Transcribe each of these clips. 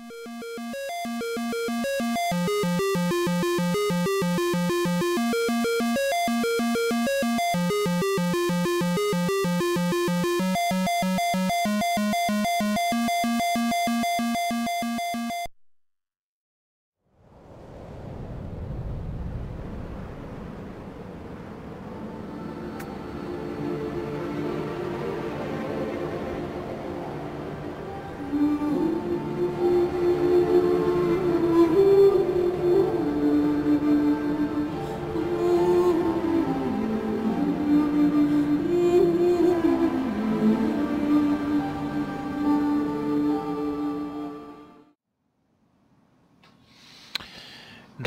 Thank you.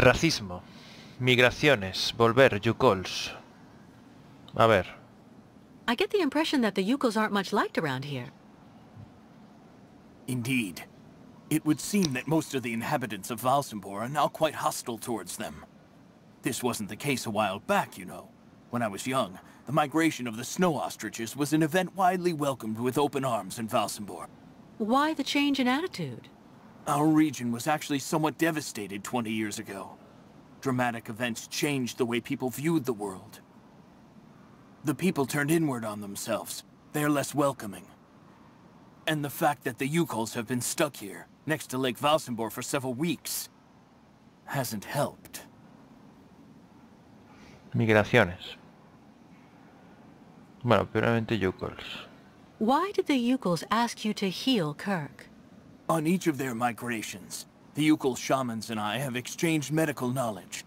Racismo. Migraciones. Volver. Yukols. A ver. I get the impression that the Yukos aren't much liked around here. Indeed. It would seem that most of the inhabitants of Valsimbor are now quite hostile towards them. This wasn't the case a while back, you know. When I was young, the migration of the snow ostriches was an event widely welcomed with open arms in Valsimbor. Why the change in attitude? Our region was actually somewhat devastated 20 years ago. Dramatic events changed the way people viewed the world. The people turned inward on themselves. They're less welcoming. And the fact that the Yukols have been stuck here, next to Lake Valsenborg for several weeks, hasn't helped. Migraciones. Bueno, Yukols. Why did the Yukols ask you to heal Kirk? On each of their migrations, the Ukul shamans and I have exchanged medical knowledge.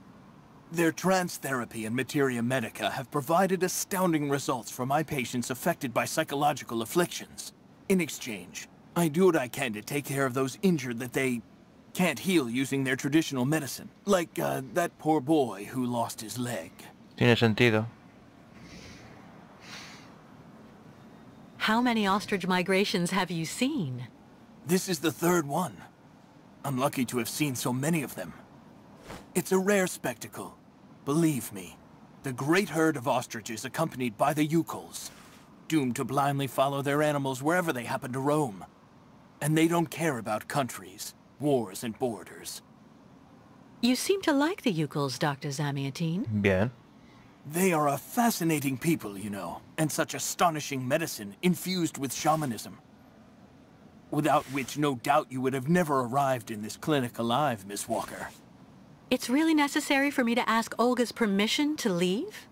Their trance therapy and materia medica have provided astounding results for my patients affected by psychological afflictions. In exchange, I do what I can to take care of those injured that they can't heal using their traditional medicine. Like uh, that poor boy who lost his leg. Tiene sentido. How many ostrich migrations have you seen? This is the third one. I'm lucky to have seen so many of them. It's a rare spectacle. Believe me, the great herd of ostriches accompanied by the Yukols, doomed to blindly follow their animals wherever they happen to roam. And they don't care about countries, wars, and borders. You seem to like the Yukols, Dr. Zamiatine. Bien. They are a fascinating people, you know, and such astonishing medicine infused with shamanism. Without which, no doubt, you would have never arrived in this clinic alive, Miss Walker. It's really necessary for me to ask Olga's permission to leave?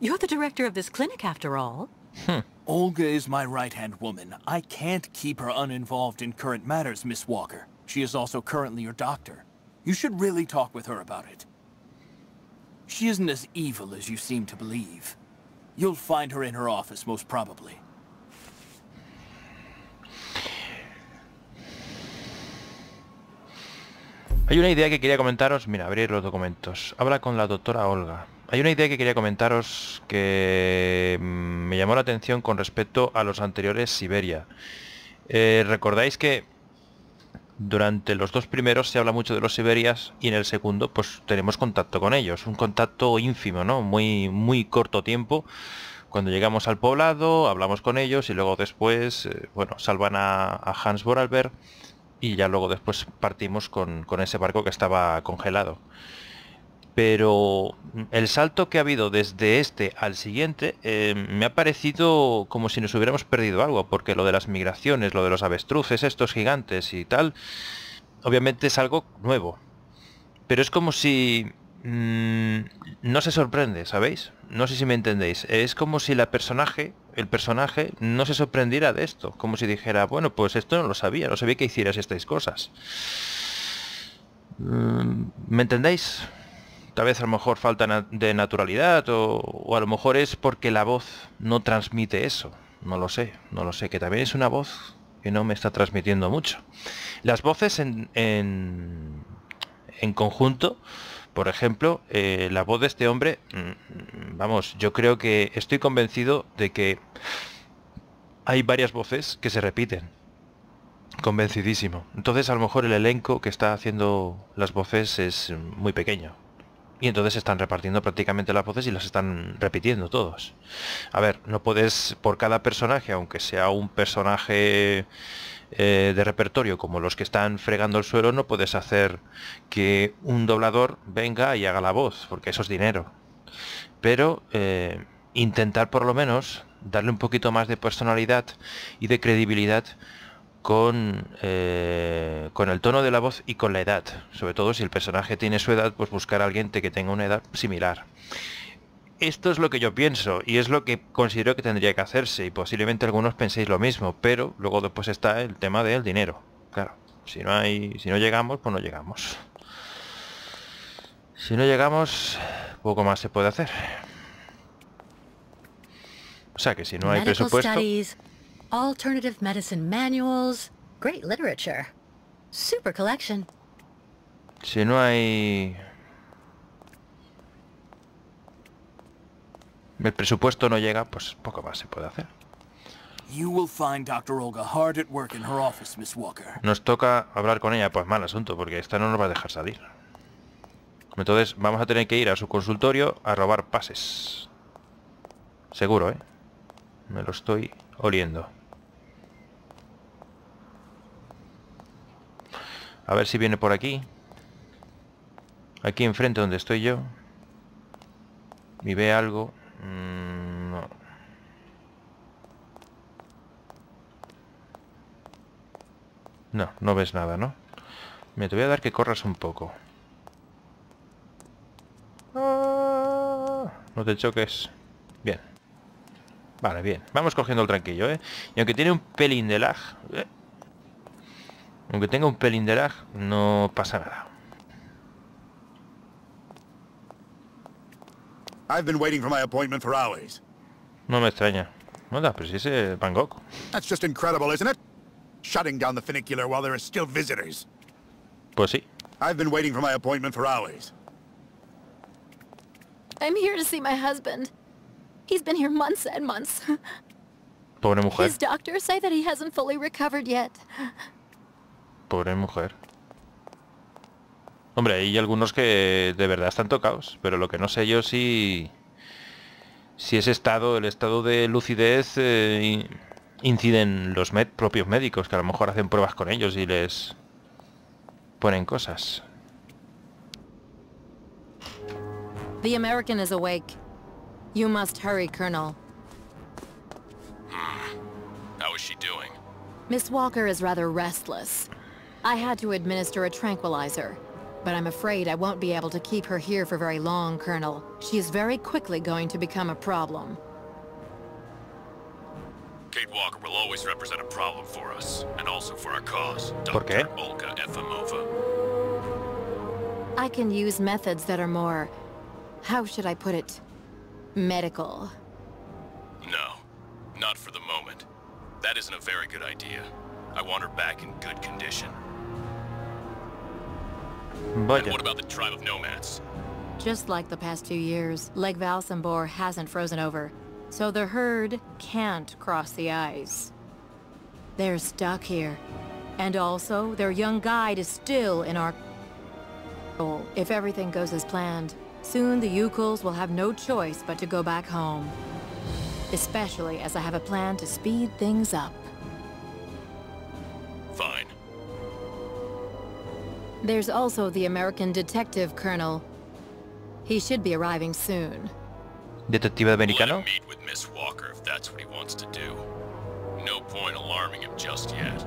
You're the director of this clinic, after all. Hmm. Olga is my right-hand woman. I can't keep her uninvolved in current matters, Miss Walker. She is also currently your doctor. You should really talk with her about it. She isn't as evil as you seem to believe. You'll find her in her office, most probably. Hay una idea que quería comentaros... Mira, abrir los documentos. Habla con la doctora Olga. Hay una idea que quería comentaros que mm, me llamó la atención con respecto a los anteriores Siberia. Eh, recordáis que durante los dos primeros se habla mucho de los Siberias y en el segundo pues tenemos contacto con ellos. Un contacto ínfimo, ¿no? Muy, muy corto tiempo. Cuando llegamos al poblado hablamos con ellos y luego después, eh, bueno, salvan a, Hans Vorarlberg y ya luego después partimos con, ese barco que estaba congelado. Pero el salto que ha habido desde este al siguiente eh, me ha parecido como si nos hubiéramos perdido algo, porque lo de las migraciones, lo de los avestruces, estos gigantes y tal, obviamente es algo nuevo. Pero es como si mm, no se sorprende, ¿sabéis? No sé si me entendéis. Es como si la personaje el personaje no se sorprendiera de esto, como si dijera, bueno, pues esto no lo sabía, no sabía que hicieras estas cosas. Mm, ¿Me entendéis? Tal vez a lo mejor falta de naturalidad o, a lo mejor es porque la voz no transmite eso. No lo sé, no lo sé, que también es una voz que no me está transmitiendo mucho. Las voces en, en, en conjunto por ejemplo, eh, la voz de este hombre, mm, vamos, yo creo que estoy convencido de que hay varias voces que se repiten. Convencidísimo. Entonces a lo mejor el elenco que está haciendo las voces es muy pequeño. Y entonces están repartiendo prácticamente las voces y las están repitiendo todos. A ver, no puedes por cada personaje, aunque sea un personaje eh, de repertorio como los que están fregando el suelo, no puedes hacer que un doblador venga y haga la voz, porque eso es dinero. Pero eh, intentar por lo menos darle un poquito más de personalidad y de credibilidad con, eh, con el tono de la voz y con la edad. Sobre todo si el personaje tiene su edad, pues buscar a alguien que tenga una edad similar esto es lo que yo pienso y es lo que considero que tendría que hacerse y posiblemente algunos penséis lo mismo, pero luego después está el tema del dinero. Claro, si no hay, si no llegamos, pues no llegamos. Si no llegamos, poco más se puede hacer. O sea que si no hay presupuesto. Si no hay el presupuesto no llega, pues poco más se puede hacer. Nos toca hablar con ella, pues mal asunto, porque esta no nos va a dejar salir. Entonces vamos a tener que ir a su consultorio a robar pases. Seguro, ¿eh? Me lo estoy oliendo. A ver si viene por aquí. Aquí enfrente donde estoy yo. Y ve algo. Mm, no. No, ves nada, ¿no? Me te voy a dar que corras un poco. Ah, no te choques. Bien. Vale, bien. Vamos cogiendo el tranquillo, ¿eh? Y aunque tiene un pelín de lag... ¿eh? Aunque tenga un pelín de lag, no pasa nada. I've been waiting for my appointment for hours. No me extraña. Manda, pero si es Bangkok. That's just incredible, isn't it? Shutting down the funicular while there are still visitors. Pues sí. I've been waiting for my appointment for hours. I'm here to see my husband. He's been here months and months. Pobre mujer. His doctors say that he hasn't fully recovered yet. Pobre mujer. Hombre, hay algunos que de verdad están tocados, pero lo que no sé yo si, si ese estado, el estado de lucidez, eh, inciden los med, propios médicos, que a lo mejor hacen pruebas con ellos y les ponen cosas. The American is awake. You must hurry, Colonel. Mm. How is she doing? Miss Walker is rather restless. I had to administer a tranquilizer. But I'm afraid I won't be able to keep her here for very long, Colonel. She is very quickly going to become a problem. Kate Walker will always represent a problem for us, and also for our cause, Dr. Olga Efimova. I can use methods that are more... how should I put it? Medical. No. Not for the moment. That isn't a very good idea. I want her back in good condition. But what about the tribe of nomads? Just like the past few years, Lake Valsambor hasn't frozen over, so the herd can't cross the ice. They're stuck here. And also, their young guide is still in our control. If everything goes as planned, soon the Yukals will have no choice but to go back home. Especially as I have a plan to speed things up. There's also the American detective colonel. He should be arriving soon. Detective americano? Let him meet with Miss Walker if that's what he wants to do. No point alarming him just yet.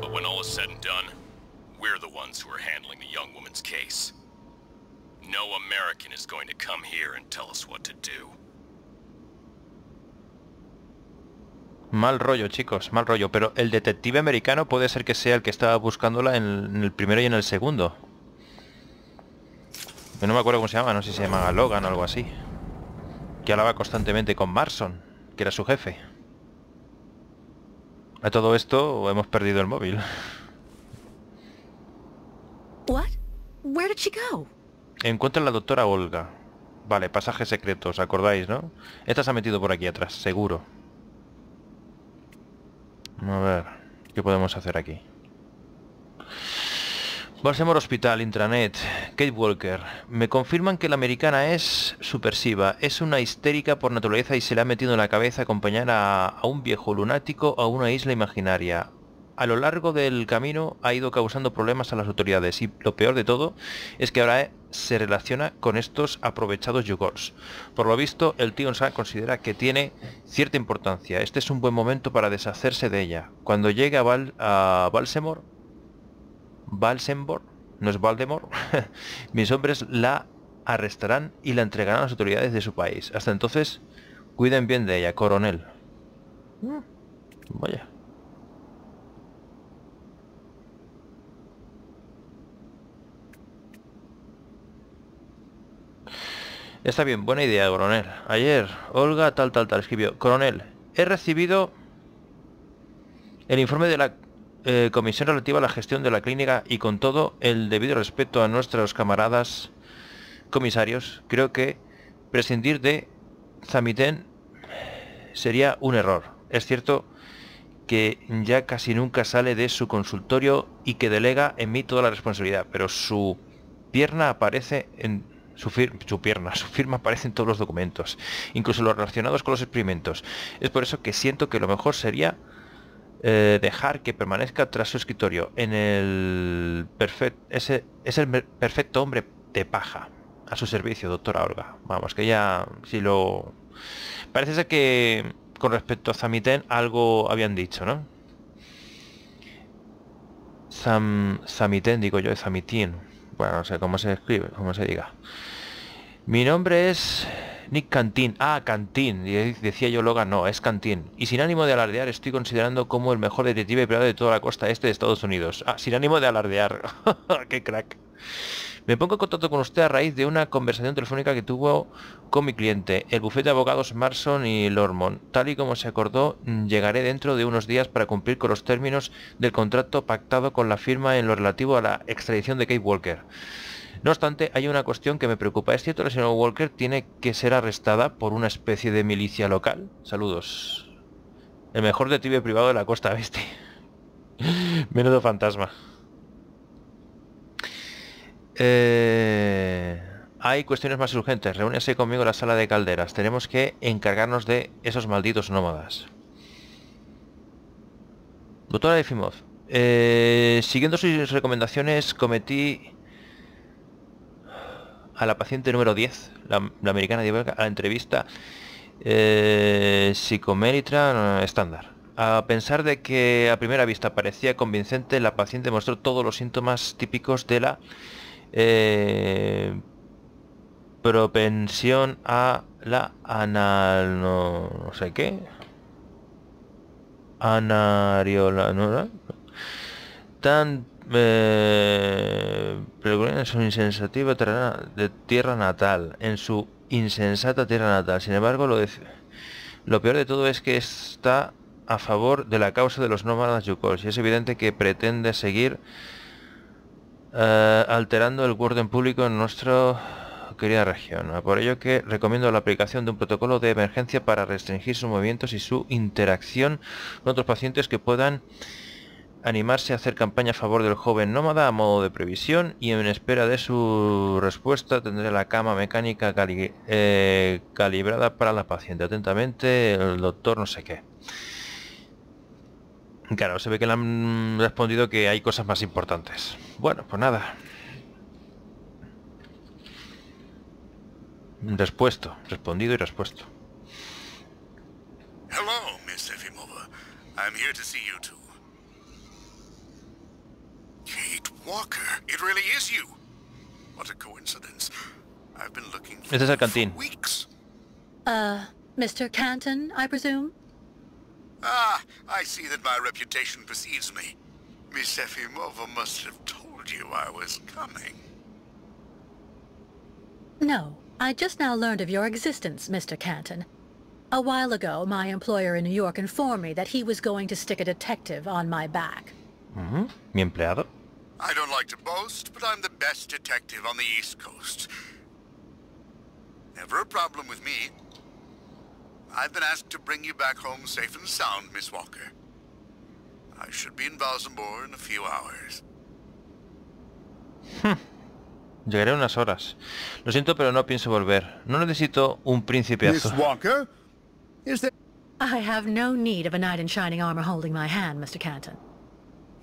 But when all is said and done, we're the ones who are handling the young woman's case. No American is going to come here and tell us what to do. Mal rollo, chicos, mal rollo. Pero el detective americano puede ser que sea el que estaba buscándola en el primero y en el segundo. no me acuerdo cómo se llama, no sé si se llama Logan o algo así. Que hablaba constantemente con Marson, que era su jefe. A todo esto hemos perdido el móvil. Encuentra a la doctora Olga. Vale, pasajes secretos, ¿acordáis, no? Esta se ha metido por aquí atrás, seguro. A ver, ¿qué podemos hacer aquí? Baltimore Hospital, intranet, Kate Walker. Me confirman que la americana es supersiva, es una histérica por naturaleza y se le ha metido en la cabeza acompañar a, a un viejo lunático a una isla imaginaria. A lo largo del camino ha ido causando problemas a las autoridades y lo peor de todo es que ahora se relaciona con estos aprovechados yugos Por lo visto, el tío considera que tiene cierta importancia. Este es un buen momento para deshacerse de ella. Cuando llegue a, a Balsemor, no es Valdemor, mis hombres la arrestarán y la entregarán a las autoridades de su país. Hasta entonces, cuiden bien de ella, coronel. Mm. Vaya. Está bien, buena idea, coronel. Ayer, Olga tal tal tal escribió, coronel, he recibido el informe de la eh, comisión relativa a la gestión de la clínica y con todo el debido respeto a nuestros camaradas comisarios, creo que prescindir de Zamitén sería un error. Es cierto que ya casi nunca sale de su consultorio y que delega en mí toda la responsabilidad, pero su pierna aparece en su, pierna, su firma aparece en todos los documentos, incluso los relacionados con los experimentos. Es por eso que siento que lo mejor sería eh, dejar que permanezca tras su escritorio en el perfecto ese es el perfecto hombre de paja a su servicio, doctora Olga. Vamos, que ya si lo parece ser que con respecto a Zamiten algo habían dicho, ¿no? Sam Samiten, digo yo, Zamitín. Bueno, no sé cómo se escribe, cómo se diga. Mi nombre es Nick Cantín. Ah, Cantín. Decía yo Logan, no, es Cantín. Y sin ánimo de alardear, estoy considerando como el mejor detective privado de toda la costa este de Estados Unidos. Ah, sin ánimo de alardear. ¡Qué crack! Me pongo en contacto con usted a raíz de una conversación telefónica que tuvo con mi cliente, el bufete de abogados Marson y Lormon. Tal y como se acordó, mm, llegaré dentro de unos días para cumplir con los términos del contrato pactado con la firma en lo relativo a la extradición de Kate Walker. No obstante, hay una cuestión que me preocupa. ¿Es cierto que la señora Walker tiene que ser arrestada por una especie de milicia local? Saludos. El mejor detective privado de la costa, oeste. Menudo fantasma. Eh, hay cuestiones más urgentes. Reúnese conmigo en la sala de calderas. Tenemos que encargarnos de esos malditos nómadas. Doctora Efimov, eh, siguiendo sus recomendaciones cometí a la paciente número 10, la, americana de a la entrevista eh, estándar. A pensar de que a primera vista parecía convincente, la paciente mostró todos los síntomas típicos de la eh, propensión a la anal... no, sé qué. Anariola... No, Tan... Eh, en su insensativa de tierra natal, en su insensata tierra natal. Sin embargo, lo, de, lo peor de todo es que está a favor de la causa de los nómadas yukols y es evidente que pretende seguir eh, alterando el orden público en nuestra querida región. Por ello que recomiendo la aplicación de un protocolo de emergencia para restringir sus movimientos y su interacción con otros pacientes que puedan animarse a hacer campaña a favor del joven nómada a modo de previsión y en espera de su respuesta tendré la cama mecánica eh, calibrada para la paciente. Atentamente, el doctor no sé qué. Claro, se ve que le han respondido que hay cosas más importantes. Bueno, pues nada. Respuesto, respondido y respuesto. Hello, Miss Efimova. I'm here to see you too. Kate Walker, it really is you. What a coincidence. I've been looking for, este es el cantín. weeks. Uh, Mr. Canton, I presume? Ah, I see that my reputation precedes me. Miss Efimova must have told you I was coming. No, I just now learned of your existence, Mr. Canton. A while ago, my employer in New York informed me that he was going to stick a detective on my back. Mm -hmm. Mi empleado. I don't like to boast, but I'm the best detective on the East Coast. Never a problem with me. I've been asked to bring you back home safe and sound, Miss Walker. I should be in Balsambor in a few hours. Hmm. Llegaré unas horas. Lo siento, pero no pienso volver. No necesito un príncipe azul. Miss Walker, is there... I have no need of a knight in shining armor holding my hand, Mr. Canton.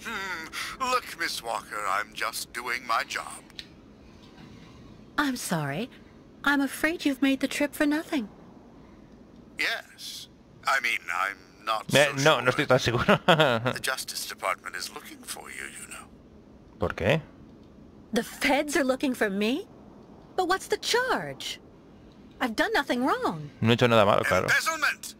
Hmm. Look, Miss Walker, I'm just doing my job. I'm sorry. I'm afraid you've made the trip for nothing. Yes. I mean, I'm not so eh, sure. No, estoy tan seguro. the Justice Department is looking for you, you know. ¿Por qué? The feds are looking for me? But what's the charge? I've done nothing wrong. No he hecho nada malo, claro. Embezzlement!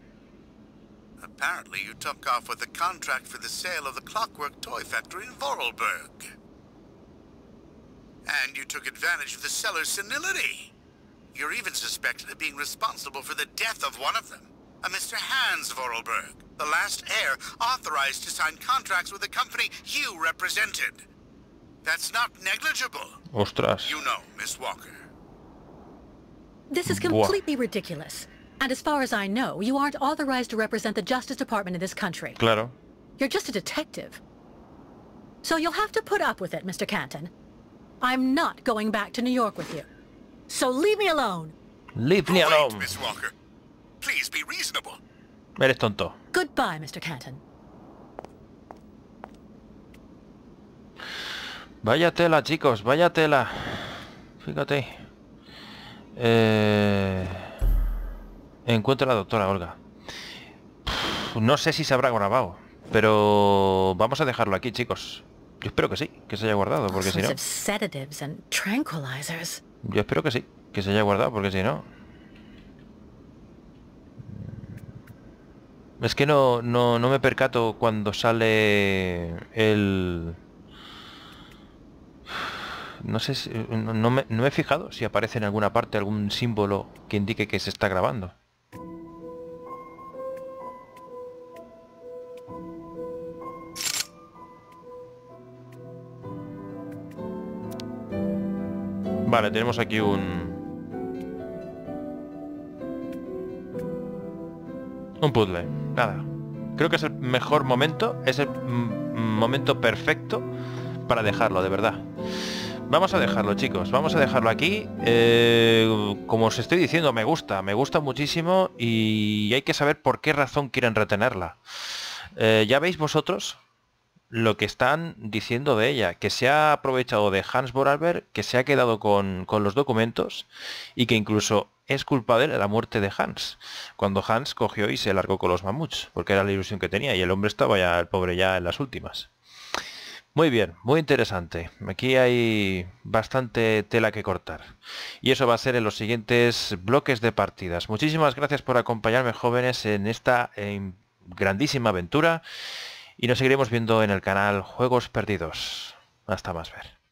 Apparently you took off with a contract for the sale of the clockwork toy factory in Vorlberg, And you took advantage of the seller's senility. You're even suspected of being responsible for the death of one of them, a Mr. Hans Vorlberg, the last heir authorized to sign contracts with the company you represented. That's not negligible. Ostras. You know, Miss Walker. This is completely Buah. ridiculous. And as far as I know, you aren't authorized to represent the Justice Department in this country. Claro. You're just a detective. So you'll have to put up with it, Mr. Canton. I'm not going back to New York with you. so leave me alone. Leave me alone. Miss Walker. Please be reasonable. Eres tonto. Goodbye, Mr. Canton. Vaya tela, chicos, vaya tela. Fíjate. Eh... Encuentro a la doctora Olga. no sé si se habrá grabado, pero vamos a dejarlo aquí, chicos. Yo espero que sí, que se haya guardado, porque si no... Yo espero que sí, que se haya guardado, porque si no... Es que no, no, no me percato cuando sale el... No sé, si, no, me, no he fijado si aparece en alguna parte algún símbolo que indique que se está grabando. Vale, tenemos aquí un... Un puzzle, nada. Creo que es el mejor momento, es el momento perfecto para dejarlo, de verdad. Vamos a dejarlo, chicos. Vamos a dejarlo aquí. Eh, como os estoy diciendo, me gusta. Me gusta muchísimo y hay que saber por qué razón quieren retenerla. Eh, ya veis vosotros lo que están diciendo de ella, que se ha aprovechado de Hans Vorarlberg, que se ha quedado con, con, los documentos y que incluso es culpable de la muerte de Hans, cuando Hans cogió y se largó con los mamuts, porque era la ilusión que tenía y el hombre estaba ya, el pobre ya en las últimas. Muy bien, muy interesante. Aquí hay bastante tela que cortar. Y eso va a ser en los siguientes bloques de partidas. Muchísimas gracias por acompañarme jóvenes en esta eh, grandísima aventura y nos seguiremos viendo en el canal Juegos Perdidos. Hasta más ver.